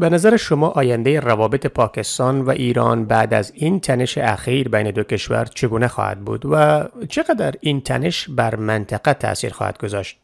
به نظر شما آینده روابط پاکستان و ایران بعد از این تنش اخیر بین دو کشور چگونه خواهد بود و چقدر این تنش بر منطقه تاثیر خواهد گذاشت؟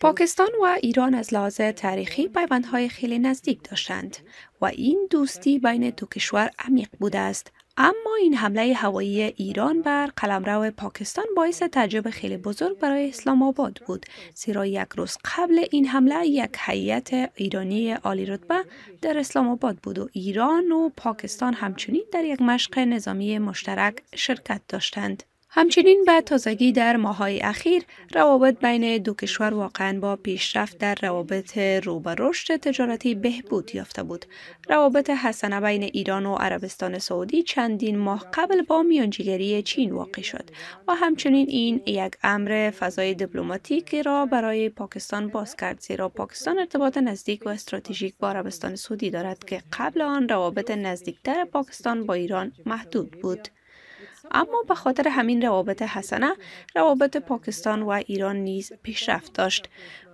پاکستان و ایران از لحاظ تاریخی پیوندهای خیلی نزدیک داشتند و این دوستی بین دو کشور عمیق بوده است اما این حمله هوایی ایران بر قلمرو پاکستان باعث تعجب خیلی بزرگ برای اسلام آباد بود زیرا یک روز قبل این حمله یک هیئت ایرانی عالی رتبه در اسلام آباد بود و ایران و پاکستان همچنین در یک مشق نظامی مشترک شرکت داشتند همچنین به تازگی در ماهای اخیر روابط بین دو کشور واقعا با پیشرفت در روابط رو رشد تجارتی بهبود یافته بود. روابط حسنه بین ایران و عربستان سعودی چندین ماه قبل با میانجیگری چین واقع شد و همچنین این یک امر فضای دیپلماتیکی را برای پاکستان باز کرد زیرا پاکستان ارتباط نزدیک و استراتژیک با عربستان سعودی دارد که قبل آن روابط نزدیکتر پاکستان با ایران محدود بود. اما به خاطر همین روابط حسنه روابط پاکستان و ایران نیز پیشرفت داشت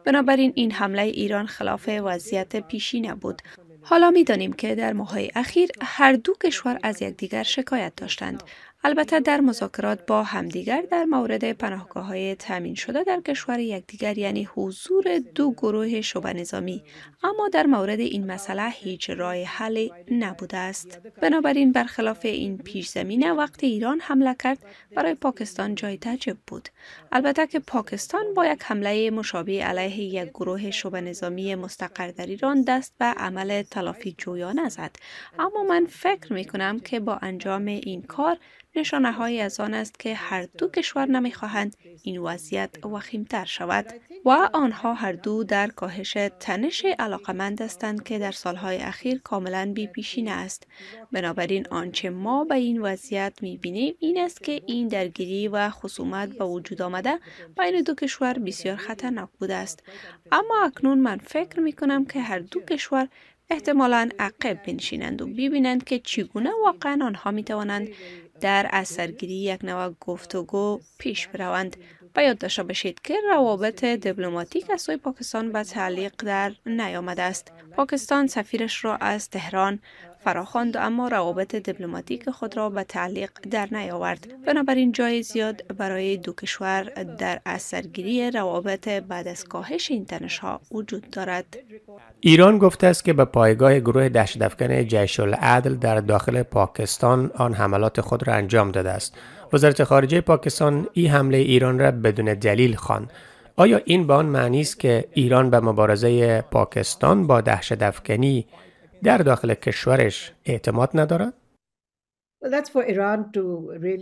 بنابراین این حمله ایران خلاف وضعیت پیشی بود حالا دانیم که در ماهای اخیر هر دو کشور از یکدیگر شکایت داشتند البته در مذاکرات با همدیگر در مورد پناهگاه های تامین شده در کشور یکدیگر یعنی حضور دو گروه شبه نظامی اما در مورد این مسئله هیچ راه حلی نبوده است بنابراین برخلاف این پیش زمینه وقت ایران حمله کرد برای پاکستان جای تعجب بود البته که پاکستان با یک حمله مشابه علیه یک گروه شبه نظامی مستقر در ایران دست به عمل تلافی جویانه زد. اما من فکر می کنم که با انجام این کار نشانه های از آن است که هر دو کشور نمیخواهند این وضعیت وخیمتر شود و آنها هر دو در کاهش تنش علاقمند هستند که در سالهای اخیر کاملا بی پیشینه است بنابراین آنچه ما به این وضعیت بینیم این است که این درگیری و خصومت به وجود آمده بین دو کشور بسیار خطرناک بوده است اما اکنون من فکر می کنم که هر دو کشور احتمالا عقب بنشینند و ببینند که چگونه واقعا آنها می توانند در اثرگیری یک نوع گفتگو پیش بروند به داشته باشید که روابط دیپلماتیک از سوی پاکستان به تعلیق در نیامده است پاکستان سفیرش را از تهران فراخواند اما روابط دیپلماتیک خود را به تعلیق در نیاورد بنابراین جای زیاد برای دو کشور در اثرگیری روابط بعد از کاهش این ها وجود دارد ایران گفته است که به پایگاه گروه دهشتافکن جیش العدل در داخل پاکستان آن حملات خود را انجام داده است وزارت خارجه پاکستان این حمله ایران را بدون دلیل خواند. آیا این به آن معنی است که ایران به مبارزه پاکستان با دهشت افکنی در داخل کشورش اعتماد ندارد؟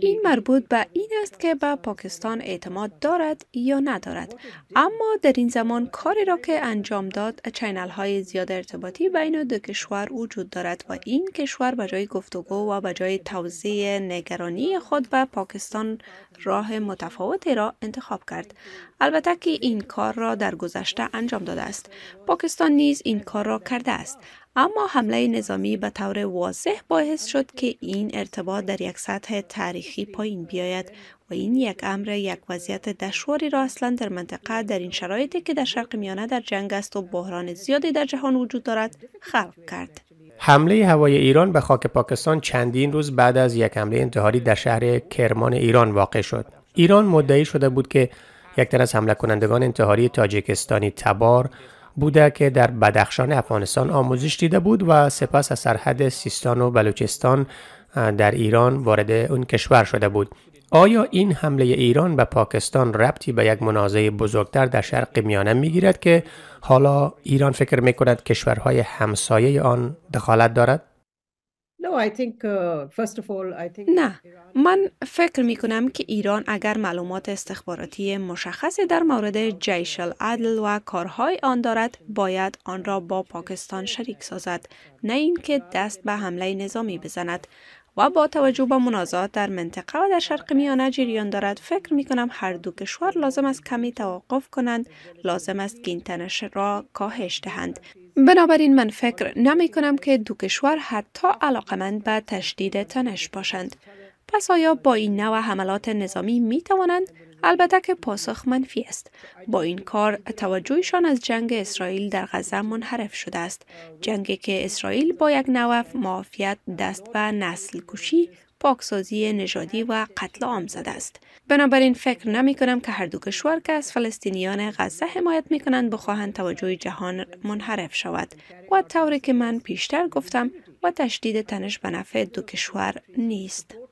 این مربوط به این است که به پاکستان اعتماد دارد یا ندارد اما در این زمان کاری را که انجام داد چینل های زیاد ارتباطی بین دو کشور وجود دارد و این کشور به جای گفتگو و به جای توضیح نگرانی خود به پاکستان راه متفاوتی را انتخاب کرد البته که این کار را در گذشته انجام داده است پاکستان نیز این کار را کرده است اما حمله نظامی به طور واضح باعث شد که این ارتباط در یک سطح تاریخی پایین بیاید و این یک امر یک وضعیت دشواری را اصلا در منطقه در این شرایطی که در شرق میانه در جنگ است و بحران زیادی در جهان وجود دارد خلق کرد حمله هوای ایران به خاک پاکستان چندین روز بعد از یک حمله انتحاری در شهر کرمان ایران واقع شد ایران مدعی شده بود که یک تن از حمله کنندگان انتحاری تاجیکستانی تبار بوده که در بدخشان افغانستان آموزش دیده بود و سپس از سرحد سیستان و بلوچستان در ایران وارد اون کشور شده بود آیا این حمله ایران به پاکستان ربطی به یک منازعه بزرگتر در شرق میانه میگیرد که حالا ایران فکر میکند کشورهای همسایه آن دخالت دارد؟ Uh, نه من فکر می کنم که ایران اگر معلومات استخباراتی مشخصی در مورد جیش العدل و کارهای آن دارد باید آن را با پاکستان شریک سازد نه اینکه دست به حمله نظامی بزند و با توجه به منازعات در منطقه و در شرق میانه جریان دارد فکر می کنم هر دو کشور لازم است کمی توقف کنند لازم است که تنش را کاهش دهند بنابراین من فکر نمی کنم که دو کشور حتی علاقمند به تشدید تنش باشند پس آیا با این نوع حملات نظامی می توانند البته که پاسخ منفی است با این کار توجهشان از جنگ اسرائیل در غزه منحرف شده است جنگی که اسرائیل با یک نوع معافیت دست و نسل کشی پاکسازی نژادی و قتل عام زده است بنابراین فکر نمی کنم که هر دو کشور که از فلسطینیان غزه حمایت می کنند بخواهند توجه جهان منحرف شود و طوری که من پیشتر گفتم و تشدید تنش به نفع دو کشور نیست